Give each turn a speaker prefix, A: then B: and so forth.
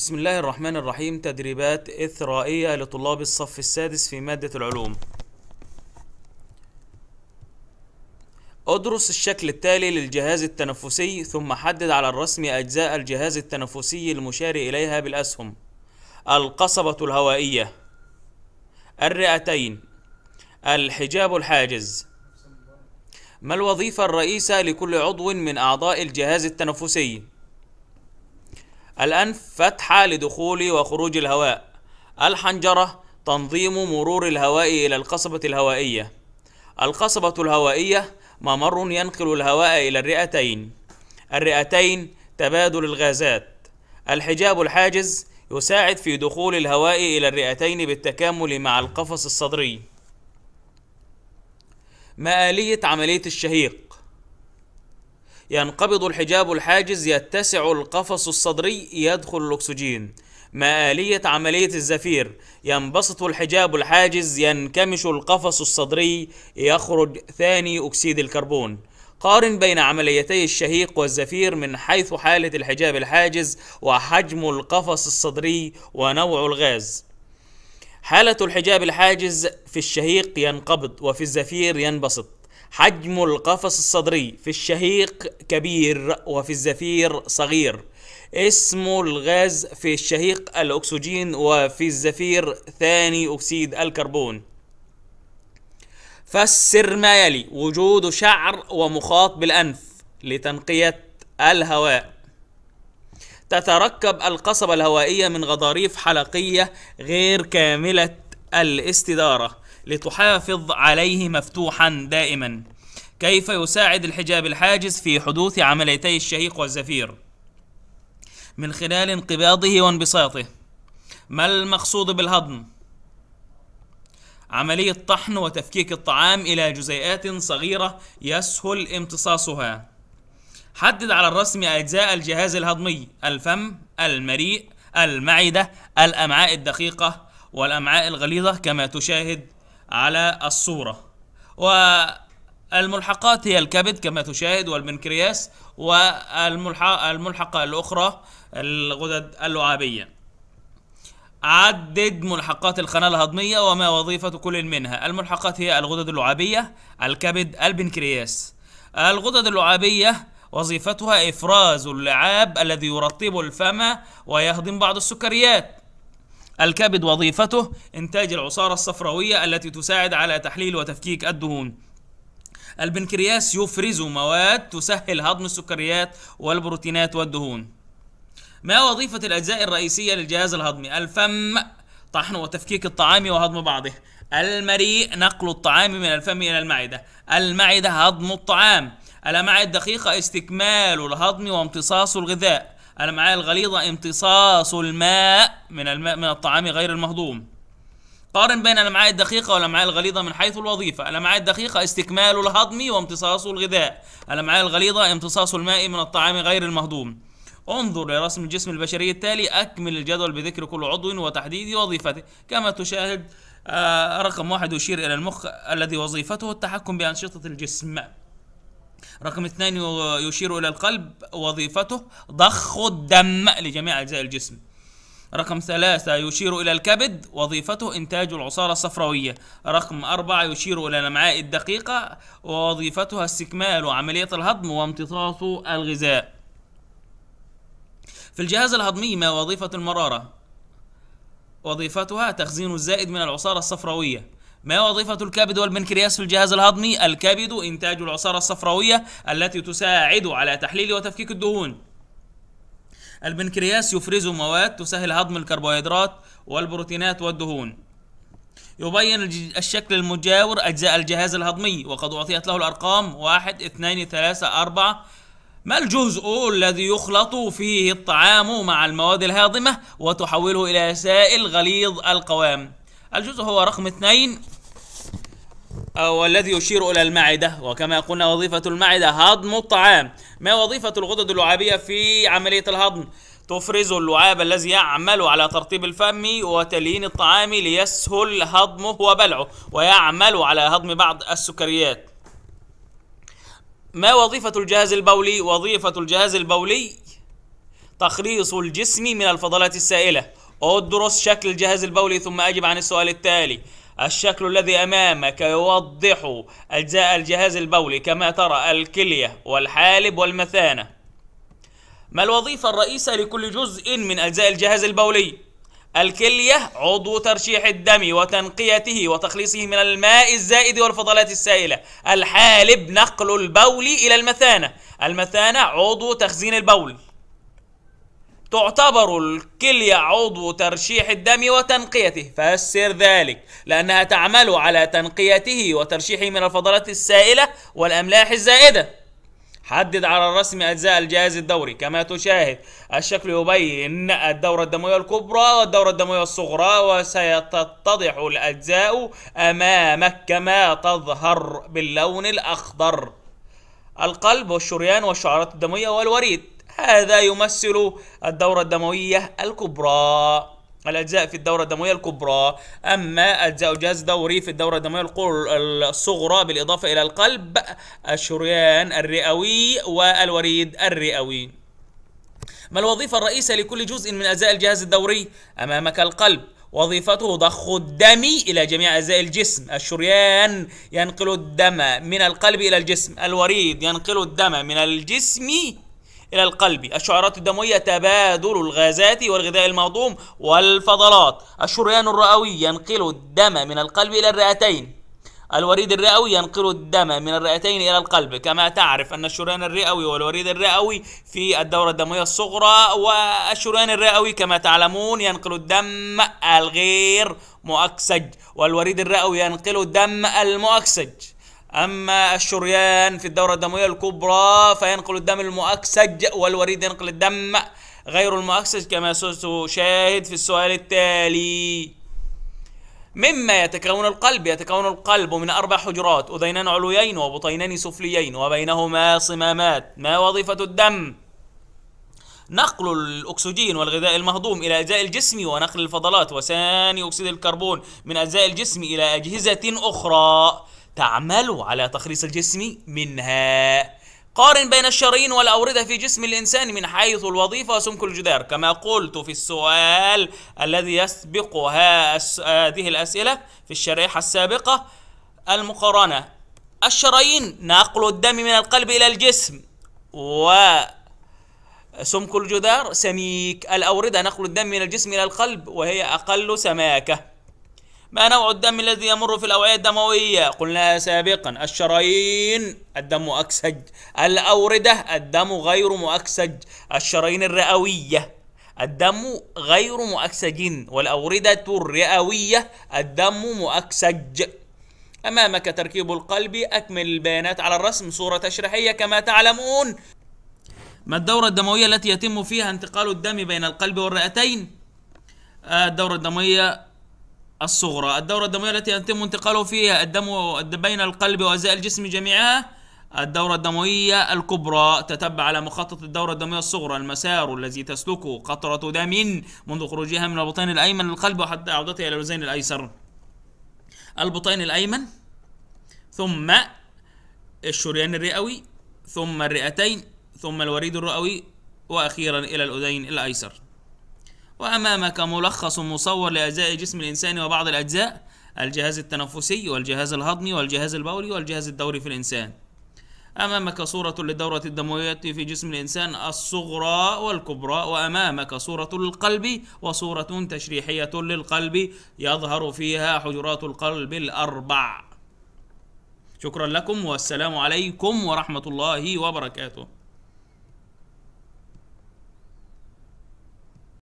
A: بسم الله الرحمن الرحيم تدريبات إثرائية لطلاب الصف السادس في مادة العلوم ادرس الشكل التالي للجهاز التنفسي ثم حدد على الرسم أجزاء الجهاز التنفسي المشار إليها بالأسهم القصبة الهوائية الرئتين الحجاب الحاجز ما الوظيفة الرئيسة لكل عضو من أعضاء الجهاز التنفسي؟ الأنف فتحة لدخول وخروج الهواء الحنجرة تنظيم مرور الهواء إلى القصبة الهوائية القصبة الهوائية ممر ينقل الهواء إلى الرئتين الرئتين تبادل الغازات الحجاب الحاجز يساعد في دخول الهواء إلى الرئتين بالتكامل مع القفص الصدري مآلية عملية الشهيق ينقبض الحجاب الحاجز يتسع القفص الصدري يدخل الأكسجين ما آلية عملية الزفير ينبسط الحجاب الحاجز ينكمش القفص الصدري يخرج ثاني أكسيد الكربون قارن بين عمليتي الشهيق والزفير من حيث حالة الحجاب الحاجز وحجم القفص الصدري ونوع الغاز حالة الحجاب الحاجز في الشهيق ينقبض وفي الزفير ينبسط حجم القفص الصدري في الشهيق كبير وفي الزفير صغير اسم الغاز في الشهيق الأكسجين وفي الزفير ثاني أكسيد الكربون فسر ما يلي وجود شعر ومخاط بالأنف لتنقية الهواء تتركب القصبة الهوائية من غضاريف حلقية غير كاملة الاستدارة لتحافظ عليه مفتوحا دائما كيف يساعد الحجاب الحاجز في حدوث عمليتي الشهيق والزفير من خلال انقباضه وانبساطه ما المقصود بالهضم عملية طحن وتفكيك الطعام إلى جزيئات صغيرة يسهل امتصاصها حدد على الرسم أجزاء الجهاز الهضمي الفم المريء المعدة الأمعاء الدقيقة والأمعاء الغليظة كما تشاهد على الصورة و الملحقات هي الكبد كما تشاهد والبنكرياس والملحقة الأخرى الغدد اللعابية عدد ملحقات القناة الهضمية وما وظيفة كل منها الملحقات هي الغدد اللعابية الكبد البنكرياس الغدد اللعابية وظيفتها إفراز اللعاب الذي يرطب الفم ويهضم بعض السكريات الكبد وظيفته إنتاج العصارة الصفراوية التي تساعد على تحليل وتفكيك الدهون البنكرياس يفرز مواد تسهل هضم السكريات والبروتينات والدهون ما وظيفة الأجزاء الرئيسية للجهاز الهضمي الفم طحن وتفكيك الطعام وهضم بعضه المريء نقل الطعام من الفم إلى المعدة المعدة هضم الطعام الأمعاء الدقيقة استكمال الهضم وامتصاص الغذاء الأمعاء الغليظة امتصاص الماء من الماء من الطعام غير المهضوم قارن بين الامعاء الدقيقة والامعاء الغليظة من حيث الوظيفة، الامعاء الدقيقة استكمال الهضم وامتصاص الغذاء، الامعاء الغليظة امتصاص الماء من الطعام غير المهضوم. انظر لرسم الجسم البشري التالي أكمل الجدول بذكر كل عضو وتحديد وظيفته، كما تشاهد آه، رقم واحد يشير إلى المخ الذي وظيفته التحكم بأنشطة الجسم. رقم اثنين يشير إلى القلب وظيفته ضخ الدم لجميع أجزاء الجسم. رقم ثلاثة يشير إلى الكبد وظيفته إنتاج العصارة الصفراوية رقم أربعة يشير إلى الأمعاء الدقيقة ووظيفتها استكمال عملية الهضم وامتصاص الغذاء في الجهاز الهضمي ما وظيفة المرارة وظيفتها تخزين الزائد من العصارة الصفراوية ما وظيفة الكبد والبنكرياس في الجهاز الهضمي؟ الكبد إنتاج العصارة الصفراوية التي تساعد على تحليل وتفكيك الدهون البنكرياس يفرز مواد تسهل هضم الكربوهيدرات والبروتينات والدهون يبين الشكل المجاور أجزاء الجهاز الهضمي وقد أعطيت له الأرقام واحد اثنين ثلاثة أربعة ما الجزء الذي يخلط فيه الطعام مع المواد الهاضمة وتحوله إلى سائل غليظ القوام الجزء هو رقم اثنين والذي يشير إلى المعدة وكما قلنا وظيفة المعدة هضم الطعام ما وظيفة الغدد اللعابية في عملية الهضم؟ تفرز اللعاب الذي يعمل على ترطيب الفم وتليين الطعام ليسهل هضمه وبلعه ويعمل على هضم بعض السكريات ما وظيفة الجهاز البولي؟ وظيفة الجهاز البولي تخليص الجسم من الفضلات السائلة ادرس شكل الجهاز البولي ثم أجب عن السؤال التالي الشكل الذي أمامك يوضح أجزاء الجهاز البولي كما ترى الكلية والحالب والمثانة ما الوظيفة الرئيسة لكل جزء من أجزاء الجهاز البولي؟ الكلية عضو ترشيح الدم وتنقيته وتخليصه من الماء الزائد والفضلات السائلة الحالب نقل البول إلى المثانة المثانة عضو تخزين البول تعتبر الكلية عضو ترشيح الدم وتنقيته فسر ذلك لأنها تعمل على تنقيته وترشيحه من الفضلات السائلة والأملاح الزائدة حدد على الرسم أجزاء الجهاز الدوري كما تشاهد الشكل يبين الدورة الدموية الكبرى والدورة الدموية الصغرى وستتضح الأجزاء أمامك كما تظهر باللون الأخضر القلب والشريان والشعرات الدموية والوريد هذا يمثل الدورة الدموية الكبرى الأجزاء في الدورة الدموية الكبرى أما أجزاء جهاز دوري في الدورة الدموية الصغرى بالإضافة إلى القلب الشريان الرئوي والوريد الرئوي ما الوظيفة الرئيسية لكل جزء من أجزاء الجهاز الدوري؟ أمامك القلب وظيفته ضخ الدم إلى جميع أجزاء الجسم الشريان ينقل الدم من القلب إلى الجسم الوريد ينقل الدم من الجسم إلى القلب الشعيرات الدموية تبادل الغازات والغذاء المهضوم والفضلات الشريان الرئوي ينقل الدم من القلب إلى الرئتين الوريد الرئوي ينقل الدم من الرئتين إلى القلب كما تعرف أن الشريان الرئوي والوريد الرئوي في الدورة الدموية الصغرى والشريان الرئوي كما تعلمون ينقل الدم الغير مؤكسج والوريد الرئوي ينقل الدم المؤكسج أما الشريان في الدورة الدموية الكبرى فينقل الدم المؤكسج والوريد ينقل الدم غير المؤكسج كما ستشاهد في السؤال التالي مما يتكون القلب يتكون القلب من أربع حجرات أذينان علويين وبطينان سفليين وبينهما صمامات ما وظيفة الدم؟ نقل الأكسجين والغذاء المهضوم إلى أجزاء الجسم ونقل الفضلات وثاني أكسيد الكربون من أجزاء الجسم إلى أجهزة أخرى تعمل على تخليص الجسم منها قارن بين الشرايين والأوردة في جسم الإنسان من حيث الوظيفة وسمك الجدار كما قلت في السؤال الذي يسبق هذه الأسئلة في الشريحة السابقة المقارنة الشرايين نقل الدم من القلب إلى الجسم و سمك الجدار سميك الأوردة نقل الدم من الجسم إلى القلب وهي أقل سماكة ما نوع الدم الذي يمر في الأوعية الدموية قلنا سابقا الشرايين الدم أكسج الأوردة الدم غير مؤكسج الشرايين الرئوية الدم غير مؤكسج والأوردة الرئوية الدم مؤكسج أمامك تركيب القلب أكمل البيانات على الرسم صورة تشريحية كما تعلمون ما الدورة الدموية التي يتم فيها انتقال الدم بين القلب والرئتين آه، الدورة الدموية الصغرى الدورة الدموية التي يتم انتقاله فيها الدم بين القلب وأجزاء الجسم جميعها الدورة الدموية الكبرى تتبع على مخطط الدورة الدموية الصغرى المسار الذي تسلكه قطرة دم منذ خروجها من البطين الأيمن للقلب وحتى عودتها إلى الوزين الأيسر البطين الأيمن ثم الشريان الرئوي ثم الرئتين ثم الوريد الرئوي وأخيرا إلى الأذين الأيسر وأمامك ملخص مصور لأجزاء جسم الإنسان وبعض الأجزاء الجهاز التنفسي والجهاز الهضمي والجهاز البولي والجهاز الدوري في الإنسان أمامك صورة للدورة الدموية في جسم الإنسان الصغرى والكبرى وأمامك صورة للقلب وصورة تشريحية للقلب يظهر فيها حجرات القلب الأربع شكرا لكم والسلام عليكم ورحمة الله وبركاته